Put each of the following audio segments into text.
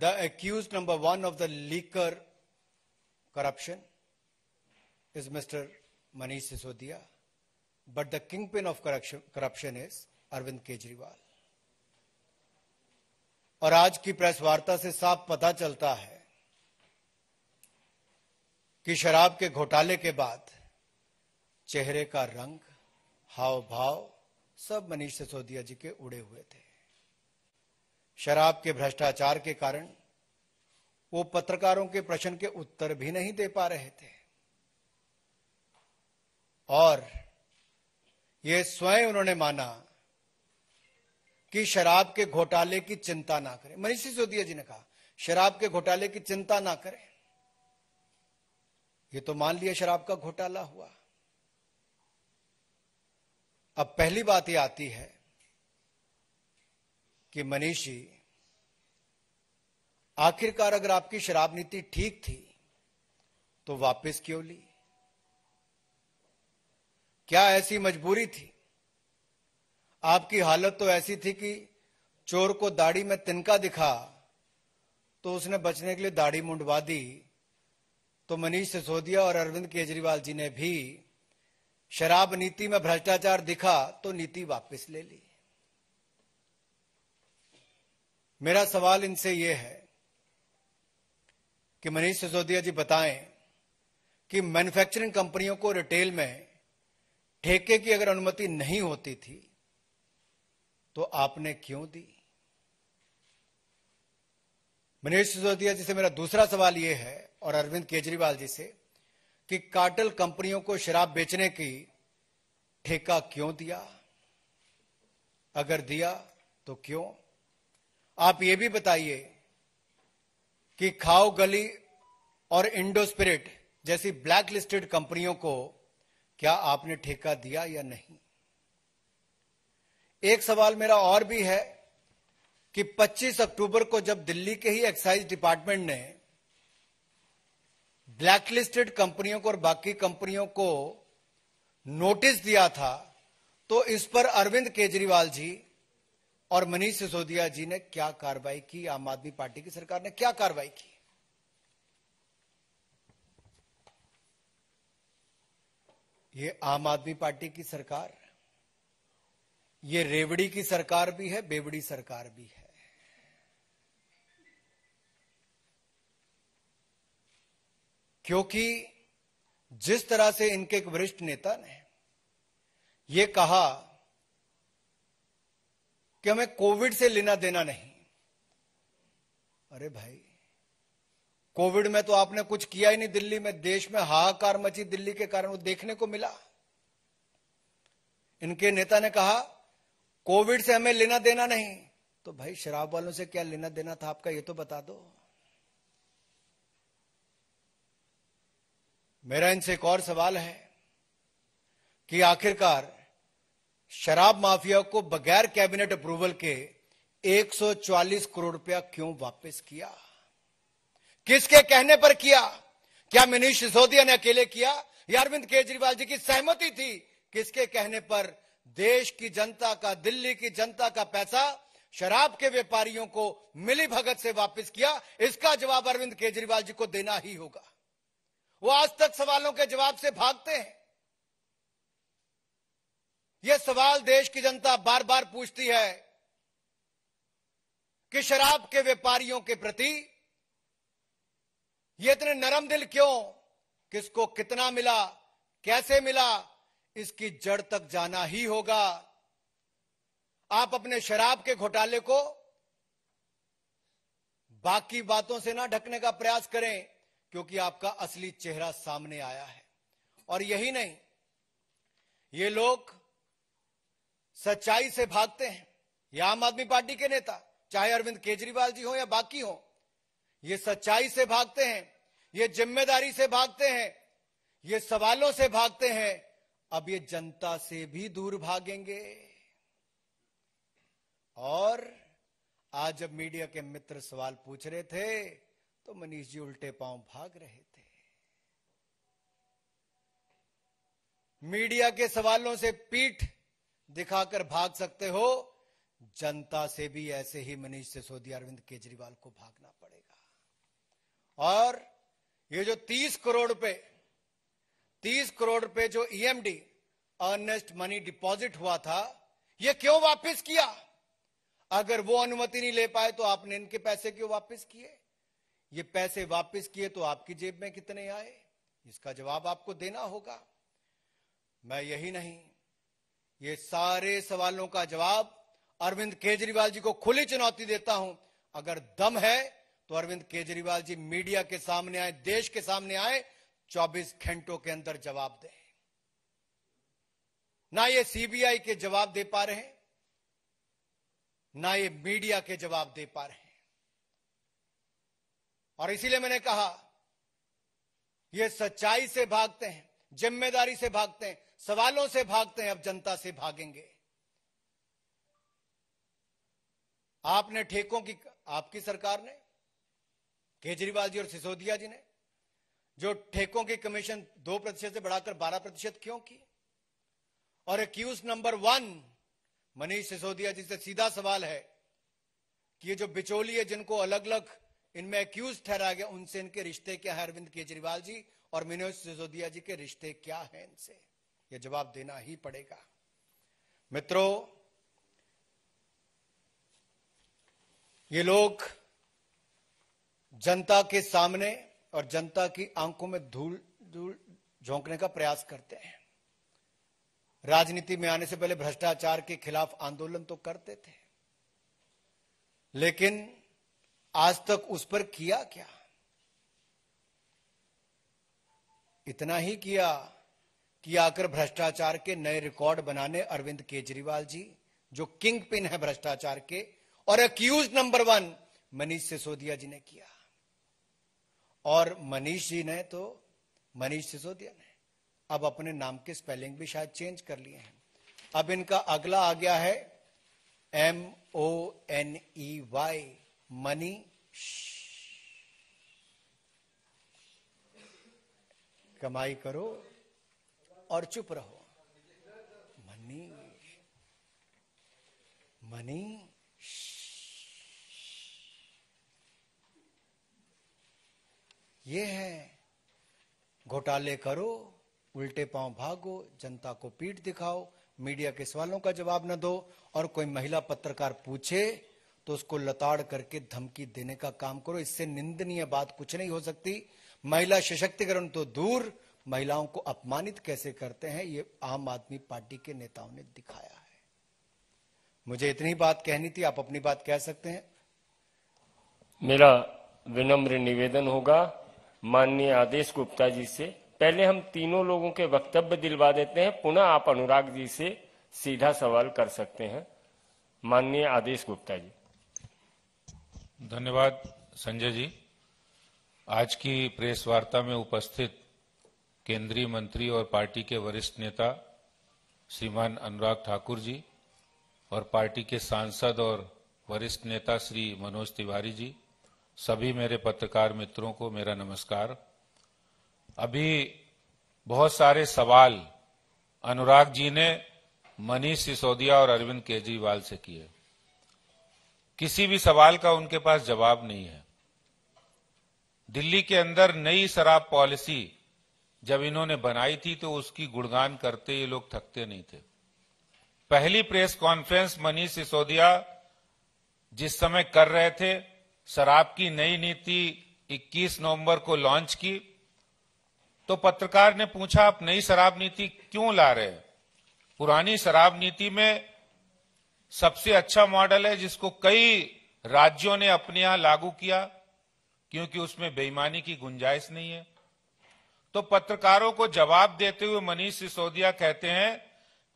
the accused number one of the leaker corruption is Mr. Manish Sisodia, but the kingpin of corruption, corruption is Arvind Kejriwal. और आज की press वार्ता से साफ पता चलता है कि शराब के घोटाले के बाद चेहरे का रंग हाव भाव सब मनीष सिसोदिया जी के उड़े हुए थे शराब के भ्रष्टाचार के कारण वो पत्रकारों के प्रश्न के उत्तर भी नहीं दे पा रहे थे और ये स्वयं उन्होंने माना कि शराब के घोटाले की चिंता ना करें मनीष सिसोदिया जी ने कहा शराब के घोटाले की चिंता ना करें ये तो मान लिया शराब का घोटाला हुआ अब पहली बात ये आती है कि मनीषी आखिरकार अगर आपकी शराब नीति ठीक थी तो वापस क्यों ली क्या ऐसी मजबूरी थी आपकी हालत तो ऐसी थी कि चोर को दाढ़ी में तिनका दिखा तो उसने बचने के लिए दाढ़ी मुंडवा दी तो मनीष सिसोदिया और अरविंद केजरीवाल जी ने भी शराब नीति में भ्रष्टाचार दिखा तो नीति वापस ले ली मेरा सवाल इनसे यह है कि मनीष सिसोदिया जी बताएं कि मैन्युफैक्चरिंग कंपनियों को रिटेल में ठेके की अगर अनुमति नहीं होती थी तो आपने क्यों दी मनीष सिसोदिया जी से मेरा दूसरा सवाल यह है और अरविंद केजरीवाल जी से कि कार्टल कंपनियों को शराब बेचने की ठेका क्यों दिया अगर दिया तो क्यों आप ये भी बताइए कि खाओ गली और इंडो स्पिरिट जैसी ब्लैक लिस्टेड कंपनियों को क्या आपने ठेका दिया या नहीं एक सवाल मेरा और भी है कि 25 अक्टूबर को जब दिल्ली के ही एक्साइज डिपार्टमेंट ने ब्लैकलिस्टेड कंपनियों को और बाकी कंपनियों को नोटिस दिया था तो इस पर अरविंद केजरीवाल जी और मनीष सिसोदिया जी ने क्या कार्रवाई की आम आदमी पार्टी की सरकार ने क्या कार्रवाई की ये आम आदमी पार्टी की सरकार ये रेवड़ी की सरकार भी है बेवड़ी सरकार भी है क्योंकि जिस तरह से इनके एक वरिष्ठ नेता ने यह कहा कि हमें कोविड से लेना देना नहीं अरे भाई कोविड में तो आपने कुछ किया ही नहीं दिल्ली में देश में हाहाकार मची दिल्ली के कारण वो देखने को मिला इनके नेता ने कहा कोविड से हमें लेना देना नहीं तो भाई शराब वालों से क्या लेना देना था आपका ये तो बता दो मेरा इनसे एक और सवाल है कि आखिरकार शराब माफिया को बगैर कैबिनेट अप्रूवल के 144 करोड़ रुपया क्यों वापस किया किसके कहने पर किया क्या मनीष सिसोदिया ने अकेले किया या अरविंद केजरीवाल जी की सहमति थी किसके कहने पर देश की जनता का दिल्ली की जनता का पैसा शराब के व्यापारियों को मिली भगत से वापस किया इसका जवाब अरविंद केजरीवाल जी को देना ही होगा वो आज तक सवालों के जवाब से भागते हैं यह सवाल देश की जनता बार बार पूछती है कि शराब के व्यापारियों के प्रति ये इतने नरम दिल क्यों किसको कितना मिला कैसे मिला इसकी जड़ तक जाना ही होगा आप अपने शराब के घोटाले को बाकी बातों से ना ढकने का प्रयास करें क्योंकि आपका असली चेहरा सामने आया है और यही नहीं ये लोग सच्चाई से भागते हैं ये आम आदमी पार्टी के नेता चाहे अरविंद केजरीवाल जी हो या बाकी हो ये सच्चाई से भागते हैं ये जिम्मेदारी से भागते हैं ये सवालों से भागते हैं अब ये जनता से भी दूर भागेंगे और आज जब मीडिया के मित्र सवाल पूछ रहे थे तो मनीष जी उल्टे पांव भाग रहे थे मीडिया के सवालों से पीठ दिखाकर भाग सकते हो जनता से भी ऐसे ही मनीष सिसोदिया अरविंद केजरीवाल को भागना पड़ेगा और ये जो 30 करोड़ रुपए 30 करोड़ रुपए जो ईएमडी अर्नेस्ट मनी डिपॉजिट हुआ था ये क्यों वापस किया अगर वो अनुमति नहीं ले पाए तो आपने इनके पैसे क्यों वापस किए ये पैसे वापस किए तो आपकी जेब में कितने आए इसका जवाब आपको देना होगा मैं यही नहीं ये सारे सवालों का जवाब अरविंद केजरीवाल जी को खुली चुनौती देता हूं अगर दम है तो अरविंद केजरीवाल जी मीडिया के सामने आए देश के सामने आए 24 घंटों के अंदर जवाब दें ना ये सीबीआई के जवाब दे पा रहे हैं ना ये मीडिया के जवाब दे पा रहे हैं और इसीलिए मैंने कहा ये सच्चाई से भागते हैं जिम्मेदारी से भागते हैं सवालों से भागते हैं अब जनता से भागेंगे आपने ठेकों की आपकी सरकार ने केजरीवाल जी और सिसोदिया जी ने जो ठेकों की कमीशन दो प्रतिशत से बढ़ाकर बारह प्रतिशत क्यों की और accused number one Manish Sisodia ji से सीधा सवाल है कि ये जो बिचौली है जिनको अलग अलग इनमें एक्यूज ठहरा गया उनसे इनके रिश्ते क्या है अरविंद केजरीवाल जी और मनोज सिसोदिया जी के रिश्ते क्या है इनसे यह जवाब देना ही पड़ेगा मित्रों ये लोग जनता के सामने और जनता की आंखों में धूल धूल झोंकने का प्रयास करते हैं राजनीति में आने से पहले भ्रष्टाचार के खिलाफ आंदोलन तो करते थे लेकिन आज तक उस पर किया क्या इतना ही किया कि आकर भ्रष्टाचार के नए रिकॉर्ड बनाने अरविंद केजरीवाल जी जो किंग पिन है भ्रष्टाचार के और accused number one Manish Sisodia ji ने किया और मनीष जी ने तो मनीष सिसोदिया ने अब अपने नाम के स्पेलिंग भी शायद चेंज कर लिए हैं अब इनका अगला आ गया है M O N E Y money कमाई करो और चुप रहो मनी मनी ये है घोटाले करो उल्टे पांव भागो जनता को पीठ दिखाओ मीडिया के सवालों का जवाब न दो और कोई महिला पत्रकार पूछे तो उसको लताड़ करके धमकी देने का काम करो इससे निंदनीय बात कुछ नहीं हो सकती महिला सशक्तिकरण तो दूर महिलाओं को अपमानित कैसे करते हैं ये आम आदमी पार्टी के नेताओं ने दिखाया है मुझे इतनी बात कहनी थी आप अपनी बात कह सकते हैं मेरा विनम्र निवेदन होगा माननीय आदेश गुप्ता जी से पहले हम तीनों लोगों के वक्तव्य दिलवा देते हैं पुनः आप अनुराग जी से सीधा सवाल कर सकते हैं माननीय आदेश गुप्ता जी धन्यवाद संजय जी आज की प्रेस वार्ता में उपस्थित केंद्रीय मंत्री और पार्टी के वरिष्ठ नेता श्रीमान अनुराग ठाकुर जी और पार्टी के सांसद और वरिष्ठ नेता श्री मनोज तिवारी जी सभी मेरे पत्रकार मित्रों को मेरा नमस्कार अभी बहुत सारे सवाल अनुराग जी ने मनीष सिसोदिया और अरविंद केजरीवाल से किए किसी भी सवाल का उनके पास जवाब नहीं है दिल्ली के अंदर नई शराब पॉलिसी जब इन्होंने बनाई थी तो उसकी गुणगान करते ये लोग थकते नहीं थे पहली प्रेस कॉन्फ्रेंस मनीष सिसोदिया जिस समय कर रहे थे शराब की नई नीति 21 नवंबर को लॉन्च की तो पत्रकार ने पूछा आप नई शराब नीति क्यों ला रहे हैं पुरानी शराब नीति में सबसे अच्छा मॉडल है जिसको कई राज्यों ने अपने यहां लागू किया क्योंकि उसमें बेईमानी की गुंजाइश नहीं है तो पत्रकारों को जवाब देते हुए मनीष सिसोदिया कहते हैं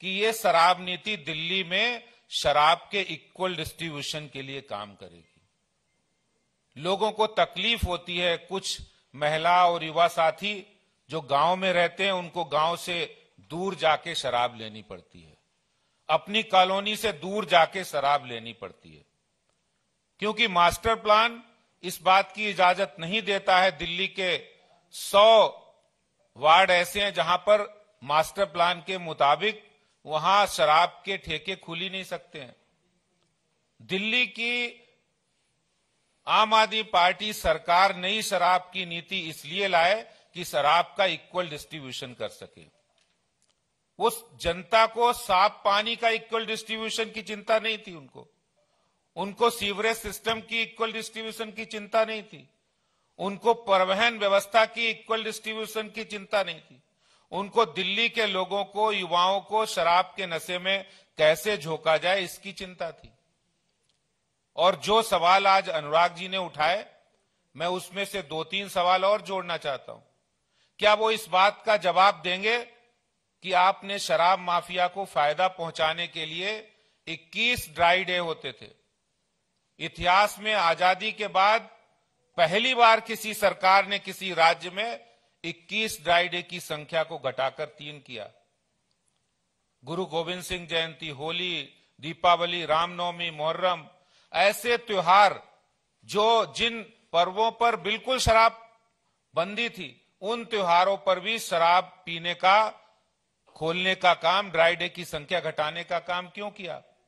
कि ये शराब नीति दिल्ली में शराब के इक्वल डिस्ट्रीब्यूशन के लिए काम करेगी लोगों को तकलीफ होती है कुछ महिला और युवा साथी जो गांव में रहते हैं उनको गांव से दूर जाके शराब लेनी पड़ती है अपनी कॉलोनी से दूर जाके शराब लेनी पड़ती है क्योंकि मास्टर प्लान इस बात की इजाजत नहीं देता है दिल्ली के सौ वार्ड ऐसे हैं जहां पर मास्टर प्लान के मुताबिक वहां शराब के ठेके खुल ही नहीं सकते हैं दिल्ली की आम आदमी पार्टी सरकार नई शराब की नीति इसलिए लाए कि शराब का इक्वल डिस्ट्रीब्यूशन कर सके उस जनता को साफ पानी का इक्वल डिस्ट्रीब्यूशन की चिंता नहीं थी उनको उनको सीवरेज सिस्टम की इक्वल डिस्ट्रीब्यूशन की चिंता नहीं थी उनको परिवहन व्यवस्था की इक्वल डिस्ट्रीब्यूशन की चिंता नहीं थी उनको दिल्ली के लोगों को युवाओं को शराब के नशे में कैसे झोंका जाए इसकी चिंता थी और जो सवाल आज अनुराग जी ने उठाए मैं उसमें से दो तीन सवाल और जोड़ना चाहता हूं क्या वो इस बात का जवाब देंगे कि आपने शराब माफिया को फायदा पहुंचाने के लिए 21 ड्राई डे होते थे इतिहास में आजादी के बाद पहली बार किसी सरकार ने किसी राज्य में 21 ड्राई डे की संख्या को घटाकर तीन किया गुरु गोविंद सिंह जयंती होली दीपावली रामनवमी मोहर्रम ऐसे त्योहार जो जिन पर्वों पर बिल्कुल शराब बंदी थी उन त्योहारों पर भी शराब पीने का खोलने का काम ड्राई डे की संख्या घटाने का काम क्यों किया